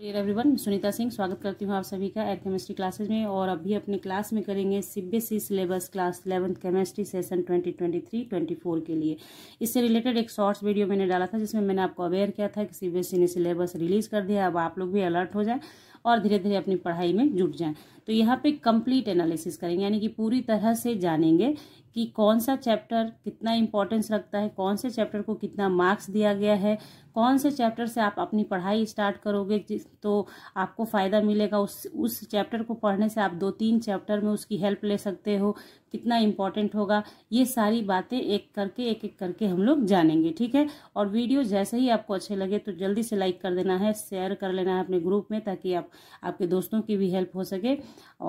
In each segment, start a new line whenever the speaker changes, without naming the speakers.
every everyone Sunita Singh स्वागत करती हूँ आप सभी का एयर केमिस्ट्री क्लासेज में और अभी अपने क्लास में करेंगे CBSE syllabus class eleventh chemistry session 2023 24 के लिए इससे रिलेटेड एक शॉर्ट्स वीडियो मैंने डाला था जिसमें मैंने आपको अवेयर किया था कि सीबीएसई ने सिलेबस रिलीज कर दिया अब आप लोग भी अलर्ट हो जाए और धीरे धीरे अपनी पढ़ाई में जुट जाएँ तो यहाँ पे कंप्लीट एनालिसिस करेंगे यानी कि पूरी तरह से जानेंगे कि कौन सा चैप्टर कितना इंपॉर्टेंस रखता है कौन से चैप्टर को कितना मार्क्स दिया गया है कौन से चैप्टर से आप अपनी पढ़ाई स्टार्ट करोगे तो आपको फ़ायदा मिलेगा उस उस चैप्टर को पढ़ने से आप दो तीन चैप्टर में उसकी हेल्प ले सकते हो कितना इम्पोर्टेंट होगा ये सारी बातें एक करके एक एक करके हम लोग जानेंगे ठीक है और वीडियो जैसे ही आपको अच्छे लगे तो जल्दी से लाइक कर देना है शेयर कर लेना है अपने ग्रुप में ताकि आप आपके दोस्तों की भी हेल्प हो सके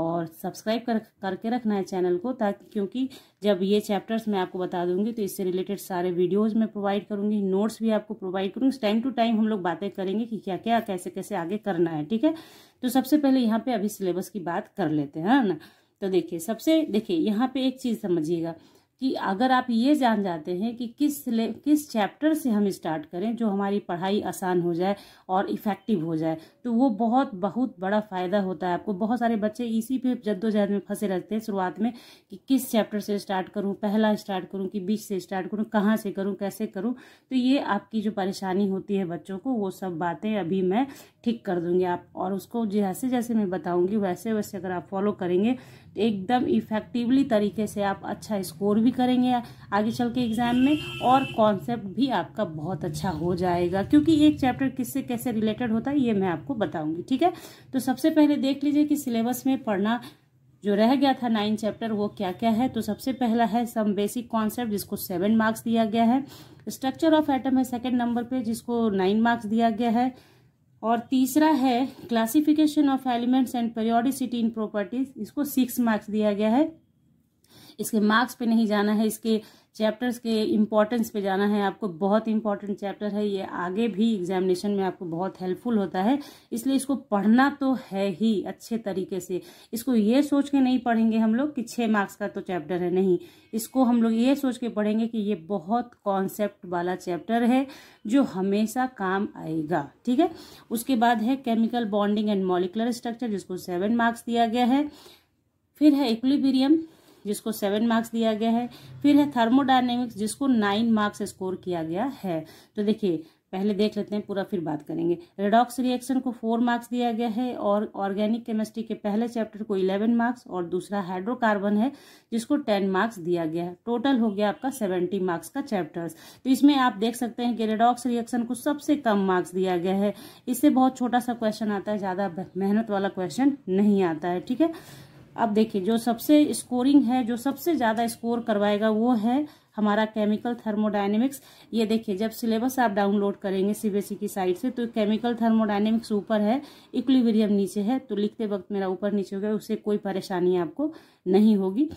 और सब्सक्राइब कर करके रखना है चैनल को ताकि क्योंकि जब ये चैप्टर्स मैं आपको बता दूंगी तो इससे रिलेटेड सारे वीडियोज़ मैं प्रोवाइड करूँगी नोट्स भी आपको प्रोवाइड करूँगी टाइम टू टाइम हम लोग बातें करेंगे कि क्या क्या कैसे कैसे आगे करना है ठीक है तो सबसे पहले यहाँ पे अभी सिलेबस की बात कर लेते हैं ना तो देखिए सबसे देखिए यहाँ पे एक चीज़ समझिएगा कि अगर आप ये जान जाते हैं कि किस किस चैप्टर से हम स्टार्ट करें जो हमारी पढ़ाई आसान हो जाए और इफ़ेक्टिव हो जाए तो वो बहुत बहुत बड़ा फ़ायदा होता है आपको बहुत सारे बच्चे इसी पे जद्दोजहद में फंसे रहते हैं शुरुआत में कि किस चैप्टर से स्टार्ट करूँ पहला स्टार्ट करूँ कि बीच से स्टार्ट करूँ कहाँ से करूँ कैसे करूँ तो ये आपकी जो परेशानी होती है बच्चों को वो सब बातें अभी मैं ठीक कर दूँगी आप और उसको जैसे जैसे मैं बताऊँगी वैसे वैसे अगर आप फॉलो करेंगे तो एकदम इफ़ेक्टिवली तरीके से आप अच्छा स्कोर भी करेंगे आगे चल के एग्ज़ाम में और कॉन्सेप्ट भी आपका बहुत अच्छा हो जाएगा क्योंकि एक चैप्टर किससे कैसे रिलेटेड होता है ये मैं आपको बताऊंगी ठीक है तो सबसे पहले देख लीजिए कि सिलेबस में पढ़ना जो रह गया था नाइन चैप्टर वो क्या क्या है तो सबसे पहला है सम बेसिक कॉन्सेप्ट जिसको सेवन मार्क्स दिया गया है स्ट्रक्चर ऑफ एटम है सेकेंड नंबर पे जिसको नाइन मार्क्स दिया गया है और तीसरा है classification of elements and periodicity in properties इसको सिक्स मार्क्स दिया गया है इसके मार्क्स पे नहीं जाना है इसके चैप्टर्स के इम्पोर्टेंस पे जाना है आपको बहुत इंपॉर्टेंट चैप्टर है ये आगे भी एग्जामिनेशन में आपको बहुत हेल्पफुल होता है इसलिए इसको पढ़ना तो है ही अच्छे तरीके से इसको ये सोच के नहीं पढ़ेंगे हम लोग कि छः मार्क्स का तो चैप्टर है नहीं इसको हम लोग ये सोच के पढ़ेंगे कि ये बहुत कॉन्सेप्ट वाला चैप्टर है जो हमेशा काम आएगा ठीक है उसके बाद है chemical bonding and molecular structure जिसको सेवन मार्क्स दिया गया है फिर है इक्लिबीरियम जिसको सेवन मार्क्स दिया गया है फिर है थर्मोडाइनेमिक्स जिसको नाइन मार्क्स स्कोर किया गया है तो देखिए पहले देख लेते हैं पूरा फिर बात करेंगे रेडॉक्स रिएक्शन को फोर मार्क्स दिया गया है और ऑर्गेनिक केमिस्ट्री के पहले चैप्टर को इलेवन मार्क्स और दूसरा हाइड्रोकार्बन है जिसको टेन मार्क्स दिया गया है टोटल हो गया आपका सेवेंटी मार्क्स का चैप्टर्स तो इसमें आप देख सकते हैं कि रेडॉक्स रिएक्शन को सबसे कम मार्क्स दिया गया है इससे बहुत छोटा सा क्वेश्चन आता है ज़्यादा मेहनत वाला क्वेश्चन नहीं आता है ठीक है अब देखिए जो सबसे स्कोरिंग है जो सबसे ज़्यादा स्कोर करवाएगा वो है हमारा केमिकल थर्मोडाइनेमिक्स ये देखिए जब सिलेबस आप डाउनलोड करेंगे सीबीएसई e की साइट से तो केमिकल थर्मोडाइनेमिक्स ऊपर है इक्विलिब्रियम नीचे है तो लिखते वक्त मेरा ऊपर नीचे हो गया उससे कोई परेशानी आपको नहीं होगी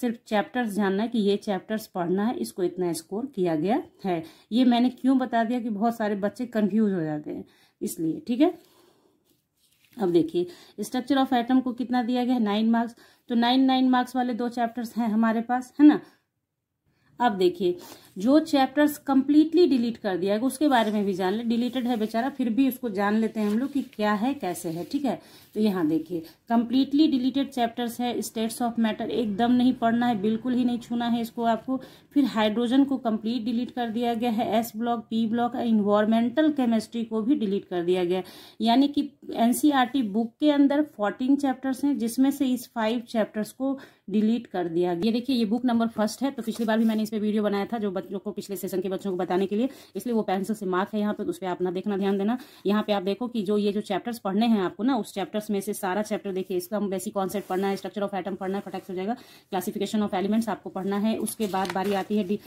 सिर्फ चैप्टर्स जानना है कि ये चैप्टर्स पढ़ना है इसको इतना स्कोर किया गया है ये मैंने क्यों बता दिया कि बहुत सारे बच्चे कन्फ्यूज हो जाते हैं इसलिए ठीक है अब देखिए स्ट्रक्चर ऑफ एटम को कितना दिया गया है नाइन मार्क्स तो नाइन नाइन मार्क्स वाले दो चैप्टर्स हैं हमारे पास है ना अब देखिए जो चैप्टर्स कंप्लीटली डिलीट कर दिया है उसके बारे में भी जान ले डिलीटेड है बेचारा फिर भी उसको जान लेते हैं हम लोग कि क्या है कैसे है ठीक है तो यहाँ देखिए कंप्लीटली डिलीटेड चैप्टर्स है स्टेट्स ऑफ मैटर एकदम नहीं पढ़ना है बिल्कुल ही नहीं छूना है इसको आपको फिर हाइड्रोजन को कम्प्लीट डिलीट कर दिया गया है s block p block environmental chemistry को भी डिलीट कर दिया गया यानी कि एन बुक e के अंदर फोर्टीन चैप्टर्स हैं जिसमें से इस फाइव चैप्टर्स को डिलीट कर दिया ये देखिए ये बुक नंबर फर्स्ट है तो पिछली बार भी मैंने इस पर वीडियो बनाया था जो बच्चों को पिछले सेशन के बच्चों को बताने के लिए इसलिए वो पेंसिल से मार्क है यहाँ पर तो उस पर आप ना देखना ध्यान देना यहाँ पे आप देखो कि जो ये जो चैप्टर्स पढ़ने हैं आपको ना उस चैप्टर्स में से सारा चैप्टर देखिए इसका बेसिक कॉन्सेप्ट पढ़ना है स्ट्रक्चर ऑफ आइटम पढ़ना है फटैक्स हो जाएगा क्लासिफिकेशन ऑफ एलिमेंट्स आपको पढ़ना है उसके बाद बारी आती है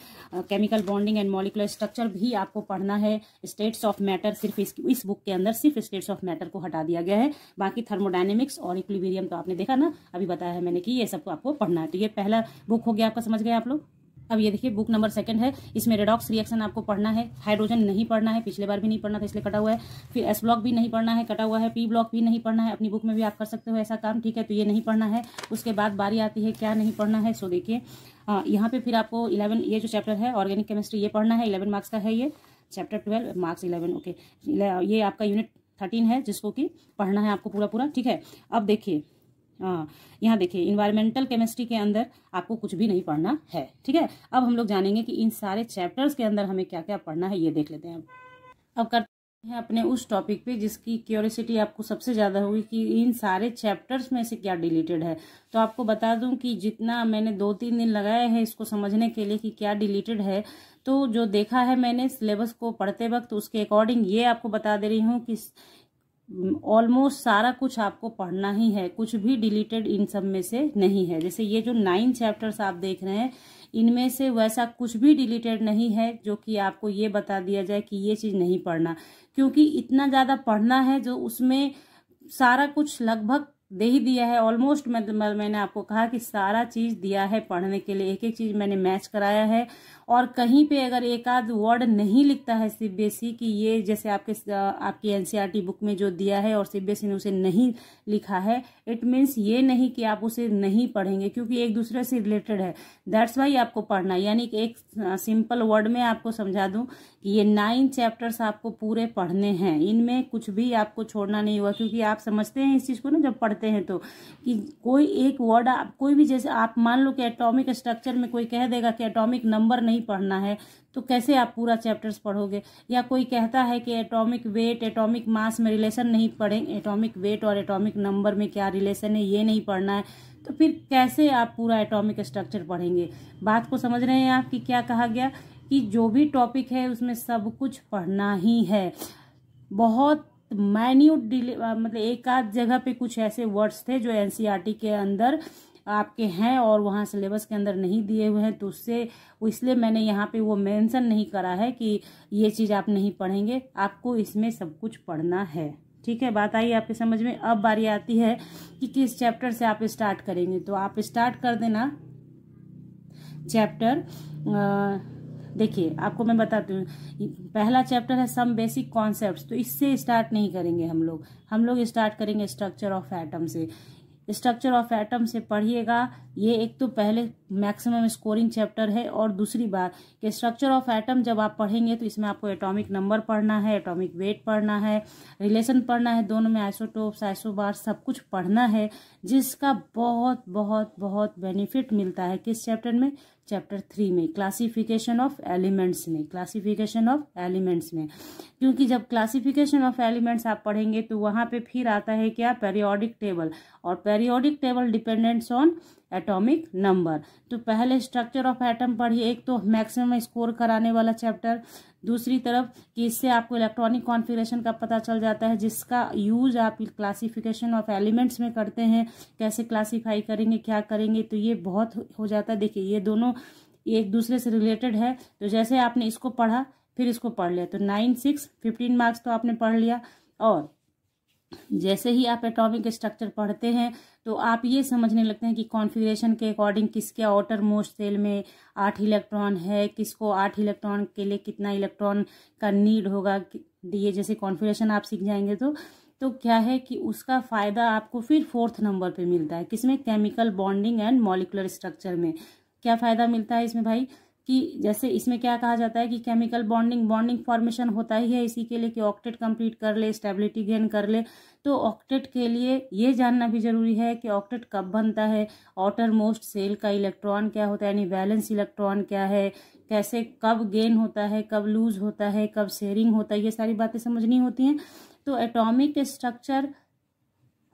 chemical bonding and molecular structure भी आपको पढ़ना है स्टेट्स ऑफ मैटर सिर्फ इस, इस बुक के अंदर सिर्फ स्टेट्स ऑफ मैटर को हटा दिया गया है बाकी थर्मोडाइनमिक्स और इक्विबीरियम तो आपने देखा ना अभी बताया है मैंने कि ये सब आपको आपको पढ़ना है तो ये पहला बुक हो गया आपका समझ गए आप लोग अब ये देखिए बुक नंबर सेकंड है इसमें रेडॉक्स रिएक्शन आपको पढ़ना है हाइड्रोजन नहीं पढ़ना है पिछले बार भी नहीं पढ़ना था इसलिए कटा हुआ है फिर एस ब्लॉक भी नहीं पढ़ना है कटा हुआ है पी ब्लॉक भी नहीं पढ़ना है अपनी बुक में भी आप कर सकते हो ऐसा काम ठीक है तो ये नहीं पढ़ना है उसके बाद बारी आती है क्या नहीं पढ़ना है सो देखिए यहाँ पे फिर आपको इलेवन ये जो चैप्टर है ऑर्गेनिक केमिस्ट्री ये पढ़ना है इलेवन मार्क्स का है ये chapter twelve marks eleven okay ये आपका यूनिट थर्टीन है जिसको कि पढ़ना है आपको पूरा पूरा ठीक है अब देखिए हाँ, यहाँ देखिए इन्वायरमेंटल केमिस्ट्री के अंदर आपको कुछ भी नहीं पढ़ना है ठीक है अब हम लोग जानेंगे कि इन सारे चैप्टर्स के अंदर हमें क्या क्या पढ़ना है ये देख लेते हैं अब करते हैं अपने उस टॉपिक पे जिसकी क्यूरियसिटी आपको सबसे ज़्यादा होगी कि इन सारे चैप्टर्स में से क्या डिलीटेड है तो आपको बता दूं कि जितना मैंने दो तीन दिन लगाए हैं इसको समझने के लिए कि क्या डिलीटेड है तो जो देखा है मैंने सिलेबस को पढ़ते वक्त उसके अकॉर्डिंग ये आपको बता दे रही हूँ कि ऑलमोस्ट सारा कुछ आपको पढ़ना ही है कुछ भी डिलीटेड इन सब में से नहीं है जैसे ये जो नाइन चैप्टर्स आप देख रहे हैं इनमें से वैसा कुछ भी डिलीटेड नहीं है जो कि आपको ये बता दिया जाए कि ये चीज़ नहीं पढ़ना क्योंकि इतना ज़्यादा पढ़ना है जो उसमें सारा कुछ लगभग दे ही दिया है ऑलमोस्ट मतलब मैंने आपको कहा कि सारा चीज़ दिया है पढ़ने के लिए एक एक चीज़ मैंने मैच कराया है और कहीं पे अगर एक आध वर्ड नहीं लिखता है सीबीएसई e कि ये जैसे आपके आपकी एनसीईआरटी बुक e में जो दिया है और सीबीएसई e ने उसे नहीं लिखा है इट मीन्स ये नहीं कि आप उसे नहीं पढ़ेंगे क्योंकि एक दूसरे से रिलेटेड है दैट्स वाई आपको पढ़ना यानी कि एक सिंपल वर्ड में आपको समझा दूँ कि ये नाइन चैप्टर्स आपको पूरे पढ़ने हैं इनमें कुछ भी आपको छोड़ना नहीं हुआ क्योंकि आप समझते हैं इस चीज़ को ना जब पढ़ चाहते हैं तो कि कोई एक वर्ड आप कोई भी जैसे आप मान लो कि एटॉमिक स्ट्रक्चर में कोई कह देगा कि एटॉमिक नंबर नहीं पढ़ना है तो कैसे आप पूरा चैप्टर्स पढ़ोगे या कोई कहता है कि एटॉमिक वेट एटॉमिक मास में रिलेशन नहीं पढ़ेंगे एटॉमिक वेट और एटॉमिक नंबर में क्या रिलेशन है ये नहीं पढ़ना है तो फिर कैसे आप पूरा एटॉमिक स्ट्रक्चर पढ़ेंगे बात को समझ रहे हैं आप कि क्या कहा गया कि जो भी टॉपिक है उसमें सब कुछ पढ़ना ही है बहुत माइन्यूट मतलब एक आध जगह पे कुछ ऐसे वर्ड्स थे जो एनसीईआरटी e के अंदर आपके हैं और वहाँ सिलेबस के अंदर नहीं दिए हुए हैं तो उससे इसलिए मैंने यहाँ पे वो मेंशन नहीं करा है कि ये चीज़ आप नहीं पढ़ेंगे आपको इसमें सब कुछ पढ़ना है ठीक है बात आई आपके समझ में अब बारी आती है कि किस चैप्टर से आप स्टार्ट करेंगे तो आप स्टार्ट कर देना चैप्टर देखिए आपको मैं बताती हूँ पहला चैप्टर है सम बेसिक कॉन्सेप्ट्स तो इससे स्टार्ट नहीं करेंगे हम लोग हम लोग स्टार्ट करेंगे स्ट्रक्चर ऑफ एटम से स्ट्रक्चर ऑफ एटम से पढ़िएगा ये एक तो पहले मैक्सिमम स्कोरिंग चैप्टर है और दूसरी बात कि स्ट्रक्चर ऑफ एटम जब आप पढ़ेंगे तो इसमें आपको एटॉमिक नंबर पढ़ना है एटॉमिक वेट पढ़ना है रिलेशन पढ़ना है दोनों में आइसोटोप्स आइसोबार सब कुछ पढ़ना है जिसका बहुत बहुत बहुत बेनिफिट मिलता है किस चैप्टर में चैप्टर थ्री में क्लासिफिकेशन ऑफ एलिमेंट्स में क्लासिफिकेशन ऑफ एलिमेंट्स में क्योंकि जब क्लासिफिकेशन ऑफ एलिमेंट्स आप पढ़ेंगे तो वहाँ पे फिर आता है क्या पेरियोडिक टेबल और periodic table dependents on atomic number तो पहले स्ट्रक्चर ऑफ एटम पढ़िए एक तो मैक्सिमम स्कोर कराने वाला चैप्टर दूसरी तरफ कि इससे आपको इलेक्ट्रॉनिक कॉन्फ़िगरेशन का पता चल जाता है जिसका यूज आप क्लासिफिकेशन ऑफ एलिमेंट्स में करते हैं कैसे क्लासीफाई करेंगे क्या करेंगे तो ये बहुत हो जाता है देखिए ये दोनों एक दूसरे से रिलेटेड है तो जैसे आपने इसको पढ़ा फिर इसको पढ़ लिया तो नाइन सिक्स फिफ्टीन मार्क्स तो आपने पढ़ लिया और जैसे ही आप एटॉमिक स्ट्रक्चर पढ़ते हैं तो आप ये समझने लगते हैं कि कॉन्फ़िगरेशन के अकॉर्डिंग किसके आउटर मोस्ट सेल में आठ इलेक्ट्रॉन है किसको आठ इलेक्ट्रॉन के लिए कितना इलेक्ट्रॉन का नीड होगा ये जैसे कॉन्फ़िगरेशन आप सीख जाएंगे तो तो क्या है कि उसका फ़ायदा आपको फिर फोर्थ नंबर पे मिलता है किसमें chemical bonding and molecular structure में क्या फ़ायदा मिलता है इसमें भाई कि जैसे इसमें क्या कहा जाता है कि केमिकल बॉन्डिंग बॉन्डिंग फॉर्मेशन होता ही है इसी के लिए कि ऑक्टेट कंप्लीट कर ले स्टेबिलिटी गेन कर ले तो ऑक्टेट के लिए ये जानना भी जरूरी है कि ऑक्टेट कब बनता है आउटर मोस्ट सेल का इलेक्ट्रॉन क्या होता है यानी बैलेंस इलेक्ट्रॉन क्या है कैसे कब गेन होता है कब लूज होता है कब शेयरिंग होता है ये सारी बातें समझनी होती हैं तो atomic structure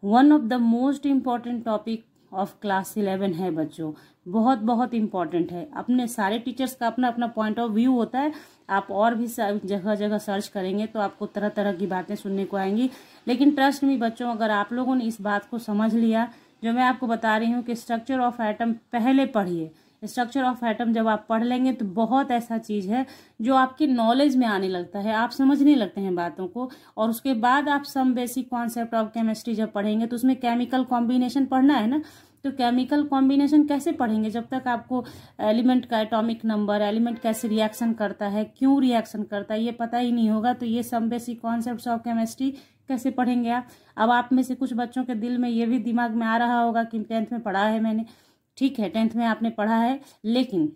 one of the most important topic of class eleven है बच्चों बहुत बहुत इम्पॉर्टेंट है अपने सारे टीचर्स का अपना अपना पॉइंट ऑफ व्यू होता है आप और भी जगह जगह सर्च करेंगे तो आपको तरह तरह की बातें सुनने को आएंगी लेकिन ट्रस्ट में बच्चों अगर आप लोगों ने इस बात को समझ लिया जो मैं आपको बता रही हूँ कि स्ट्रक्चर ऑफ आइटम पहले पढ़िए स्ट्रक्चर ऑफ एटम जब आप पढ़ लेंगे तो बहुत ऐसा चीज़ है जो आपकी नॉलेज में आने लगता है आप समझने लगते हैं बातों को और उसके बाद आप some basic concept of chemistry जब पढ़ेंगे तो उसमें केमिकल कॉम्बिनेशन पढ़ना है ना तो केमिकल कॉम्बिनेशन कैसे पढ़ेंगे जब तक आपको एलिमेंट का एटॉमिक नंबर एलिमेंट कैसे रिएक्शन करता है क्यों रिएक्शन करता है ये पता ही नहीं होगा तो ये some basic concept of chemistry कैसे पढ़ेंगे आप अब आप में से कुछ बच्चों के दिल में ये भी दिमाग में आ रहा होगा कि टेंथ में पढ़ा है मैंने ठीक है टेंथ में आपने पढ़ा है लेकिन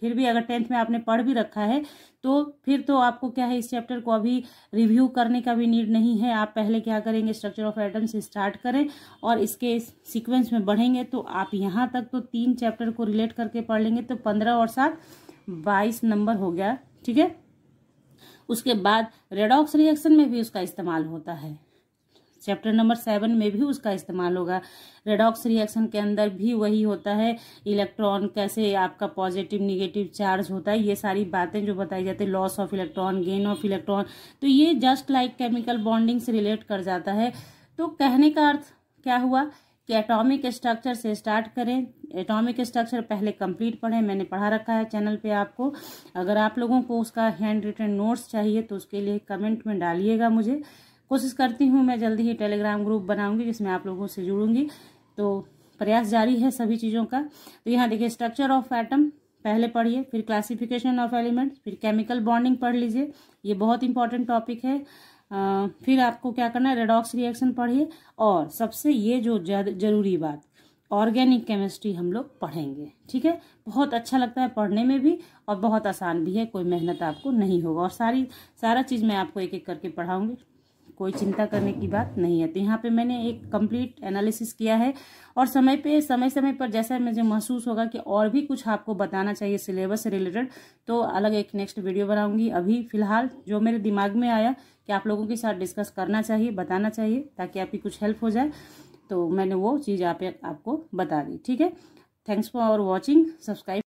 फिर भी अगर टेंथ में आपने पढ़ भी रखा है तो फिर तो आपको क्या है इस चैप्टर को अभी रिव्यू करने का भी नीड नहीं है आप पहले क्या करेंगे स्ट्रक्चर ऑफ एटम्स स्टार्ट करें और इसके सीक्वेंस में बढ़ेंगे तो आप यहाँ तक तो तीन चैप्टर को रिलेट करके पढ़ लेंगे तो पंद्रह और सात बाईस नंबर हो गया ठीक है उसके बाद रेडॉक्स रिएक्शन में भी उसका इस्तेमाल होता है चैप्टर नंबर सेवन में भी उसका इस्तेमाल होगा रेडॉक्स रिएक्शन के अंदर भी वही होता है इलेक्ट्रॉन कैसे आपका पॉजिटिव निगेटिव चार्ज होता है ये सारी बातें जो बताई जाती है loss of electron gain of electron तो ये जस्ट लाइक केमिकल बॉन्डिंग से रिलेट कर जाता है तो कहने का अर्थ क्या हुआ कि एटॉमिक स्ट्रक्चर से स्टार्ट करें एटॉमिक स्ट्रक्चर पहले कंप्लीट पढ़ें मैंने पढ़ा रखा है चैनल पे आपको अगर आप लोगों को उसका हैंड रिटन नोट्स चाहिए तो उसके लिए कमेंट में डालिएगा मुझे कोशिश करती हूँ मैं जल्दी ही टेलीग्राम ग्रुप बनाऊँगी जिसमें आप लोगों से जुड़ूंगी तो प्रयास जारी है सभी चीज़ों का तो यहाँ देखिए स्ट्रक्चर ऑफ एटम पहले पढ़िए फिर क्लासिफिकेशन ऑफ एलिमेंट फिर केमिकल बॉन्डिंग पढ़ लीजिए ये बहुत इंपॉर्टेंट टॉपिक है आ, फिर आपको क्या करना है रेडॉक्स रिएक्शन पढ़िए और सबसे ये जो जरूरी बात ऑर्गेनिक केमिस्ट्री हम लोग पढ़ेंगे ठीक है बहुत अच्छा लगता है पढ़ने में भी और बहुत आसान भी है कोई मेहनत आपको नहीं होगा और सारी सारा चीज़ मैं आपको एक एक करके पढ़ाऊँगी कोई चिंता करने की बात नहीं है तो यहाँ पे मैंने एक कंप्लीट एनालिसिस किया है और समय पे समय समय पर जैसा मुझे महसूस होगा कि और भी कुछ आपको बताना चाहिए सिलेबस से रिलेटेड तो अलग एक नेक्स्ट वीडियो बनाऊंगी अभी फिलहाल जो मेरे दिमाग में आया कि आप लोगों के साथ डिस्कस करना चाहिए बताना चाहिए ताकि आपकी कुछ हेल्प हो जाए तो मैंने वो चीज़ आप, आपको बता दी ठीक है थैंक्स फॉर वॉचिंग सब्सक्राइब